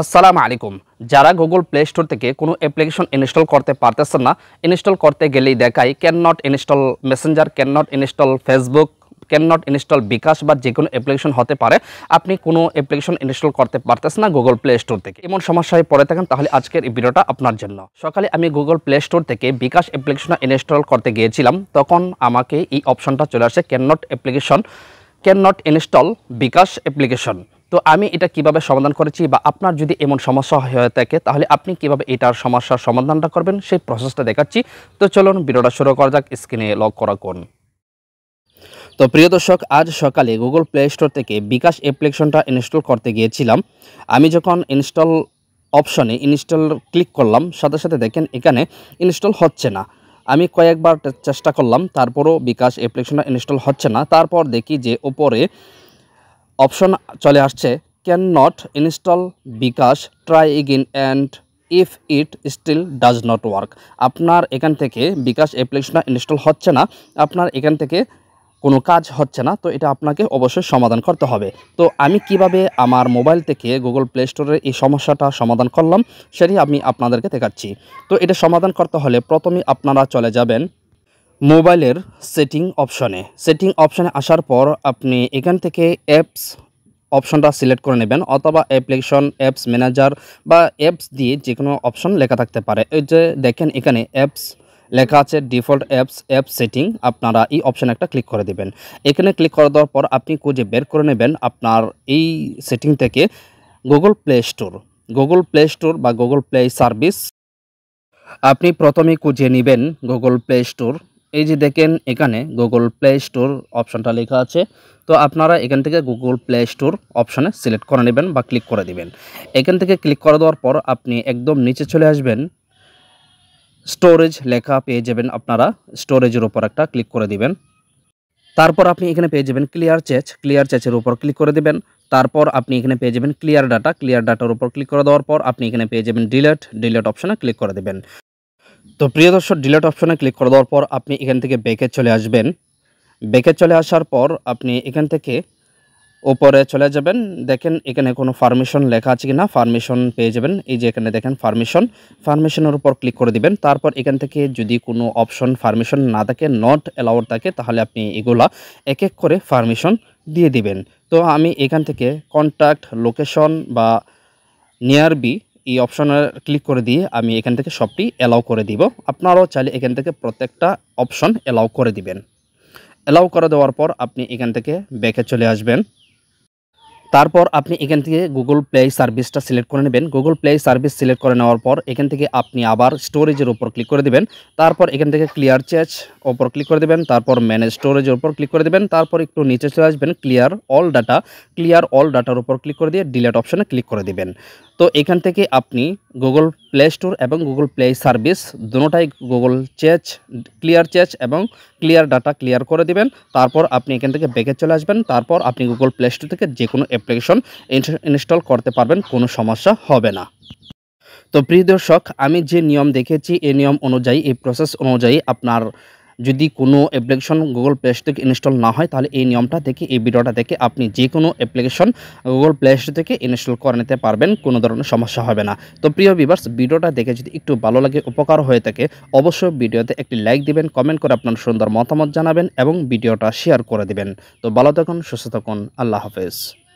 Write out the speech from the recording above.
আসসালাম আলাইকুম যারা গুগল প্লে স্টোর থেকে কোনো অ্যাপ্লিকেশন ইনস্টল করতে পারতেছেন না ইনস্টল করতে গেলেই দেখায় can not install Messenger can not install Facebook can not install bKash বা যে কোনো অ্যাপ্লিকেশন হতে পারে আপনি কোনো অ্যাপ্লিকেশন ইনস্টল করতে পারতেছেন না গুগল প্লে স্টোর থেকে এমন সমস্যায় পড়ে থাকেন তাহলে আজকের এই ভিডিওটা আপনার জন্য সকালে আমি গুগল প্লে স্টোর থেকে বিকাশ অ্যাপ্লিকেশন ইনস্টল করতে গিয়েছিলাম তখন আমাকে এই অপশনটা চলে আসে can not application can not install bKash application তো আমি এটা কিভাবে সমাধান করেছি বা আপনার যদি এমন সমস্যা হয়ে থাকে তাহলে আপনি কিভাবে এটার সমস্যার সমাধানটা করবেন সেই প্রসেসটা দেখাচ্ছি তো চলুন ভিডিওটা শুরু করা যাক স্ক্রিনে লক করা কোন তো প্রিয় দর্শক আজ সকালে গুগল প্লে স্টোর থেকে বিকাশ অ্যাপ্লিকেশনটা ইনস্টল করতে গিয়েছিলাম আমি যখন ইনস্টল অপশনে ইনস্টল ক্লিক করলাম সাথে সাথে দেখেন এখানে ইনস্টল হচ্ছে না আমি কয়েকবার চেষ্টা করলাম তারপরও বিকাশ অ্যাপ্লিকেশনটা ইনস্টল হচ্ছে না তারপর দেখি যে ওপরে অপশন চলে আসছে can not install bKash try again and if it still does not work আপনার এখান থেকে বিকাশ অ্যাপ্লিকেশনটা ইনস্টল হচ্ছে না আপনার এখান থেকে কোনো কাজ হচ্ছে না তো এটা আপনাকে অবশ্যই সমাধান করতে হবে তো আমি কিভাবে আমার মোবাইল থেকে গুগল প্লে স্টোরে এই সমস্যাটা সমাধান করলাম সেটি আমি আপনাদেরকে দেখাচ্ছি তো এটা সমাধান করতে হলে প্রথমে আপনারা চলে যাবেন মোবাইলের সেটিং অপশনে সেটিং অপশনে আসার পর আপনি এখান থেকে অ্যাপস অপশনটা সিলেক্ট করে নেবেন অথবা অ্যাপ্লিকেশন অ্যাপস ম্যানেজার বা অ্যাপস দিয়ে যে কোনো অপশন লেখা থাকতে পারে এই যে দেখেন এখানে অ্যাপস লেখা আছে ডিফল্ট অ্যাপস অ্যাপ সেটিং আপনারা এই অপশানে একটা ক্লিক করে দেবেন এখানে ক্লিক করে দেওয়ার পর আপনি খুঁজে বের করে নেবেন আপনার এই সেটিং থেকে Google Play Store Google Play Store বা গুগল প্লে সার্ভিস আপনি প্রথমে খুঁজে নেবেন গুগল প্লে স্টোর এই যে দেখেন এখানে গুগল প্লে স্টোর অপশানটা লেখা আছে তো আপনারা এখান থেকে গুগল প্লে স্টোর অপশানে সিলেক্ট করে নেবেন বা ক্লিক করে দিবেন এখান থেকে ক্লিক করে দেওয়ার পর আপনি একদম নিচে চলে আসবেন স্টোরেজ লেখা পেয়ে যাবেন আপনারা স্টোরেজের উপর একটা ক্লিক করে দিবেন তারপর আপনি এখানে পেয়ে যাবেন ক্লিয়ার চেচ ক্লিয়ার চেচের উপর ক্লিক করে দেবেন তারপর আপনি এখানে পেয়ে যাবেন ক্লিয়ার ডাটা ক্লিয়ার ডাটার উপর ক্লিক করে দেওয়ার পর আপনি এখানে পেয়ে যাবেন ডিলেট ডিলেট অপশানে ক্লিক করে দেবেন তো প্রিয় দর্শক ডিলেট অপশনে ক্লিক করে দেওয়ার পর আপনি এখান থেকে ব্যাকে চলে আসবেন ব্যাকে চলে আসার পর আপনি এখান থেকে ওপরে চলে যাবেন দেখেন এখানে কোনো ফার্মেশন লেখা আছে কি না ফার্মেশন পেয়ে যাবেন এই যে এখানে দেখেন ফার্মেশন ফার্মেশনের উপর ক্লিক করে দিবেন তারপর এখান থেকে যদি কোনো অপশন ফার্মেশন না থাকে নট অ্যালাউড থাকে তাহলে আপনি এগুলা এক এক করে ফার্মেশন দিয়ে দিবেন তো আমি এখান থেকে কন্ট্যাক্ট লোকেশন বা নিয়ার বি এই অপশনে ক্লিক করে দিয়ে আমি এখান থেকে সবটি অ্যালাউ করে দিব আপনারাও চাইলে এখান থেকে প্রত্যেকটা অপশন অ্যালাউ করে দিবেন অ্যালাউ করে দেওয়ার পর আপনি এখান থেকে ব্যাকে চলে আসবেন তারপর আপনি এখান থেকে গুগল প্লে সার্ভিসটা সিলেক্ট করে নেবেন গুগল প্লে সার্ভিস সিলেক্ট করে নেওয়ার পর এখান থেকে আপনি আবার স্টোরেজের উপর ক্লিক করে দেবেন তারপর এখান থেকে ক্লিয়ার চ্যাচ ওপর ক্লিক করে দেবেন তারপর ম্যানেজ স্টোরেজের উপর ক্লিক করে দেবেন তারপর একটু নিচে চলে আসবেন clear all data clear all ডাটার উপর ক্লিক করে দিয়ে ডিলেট অপশানে ক্লিক করে দেবেন তো এখান থেকে আপনি গুগল প্লে স্টোর এবং গুগল প্লে সার্ভিস দুটাই গুগল চেচ ক্লিয়ার চেচ এবং ক্লিয়ার ডাটা ক্লিয়ার করে দিবেন তারপর আপনি এখান থেকে ব্যাকে চলে আসবেন তারপর আপনি গুগল প্লে স্টোর থেকে যে কোনো অ্যাপ্লিকেশন ইনস্টল করতে পারবেন কোনো সমস্যা হবে না তো প্রিয় দর্শক আমি যে নিয়ম দেখেছি এই নিয়ম অনুযায়ী এই প্রসেস অনুযায়ী আপনার যদি কোনো অ্যাপ্লিকেশন গুগল প্লে স্টোর থেকে ইনস্টল না হয় তাহলে এই নিয়মটা থেকে এই ভিডিওটা দেখে আপনি যে কোনো অ্যাপ্লিকেশন গুগল প্লে স্টোর থেকে ইনস্টল করে নিতে পারবেন কোনো ধরনের সমস্যা হবে না তো প্রিয় ভিভার্স ভিডিওটা দেখে যদি একটু ভালো লাগে উপকার হয়ে থাকে অবশ্যই ভিডিওতে একটি লাইক দিবেন কমেন্ট করে আপনার সুন্দর মতামত জানাবেন এবং ভিডিওটা শেয়ার করে দিবেন তো ভালো থাকুন সুস্থ থাকুন আল্লাহ হাফেজ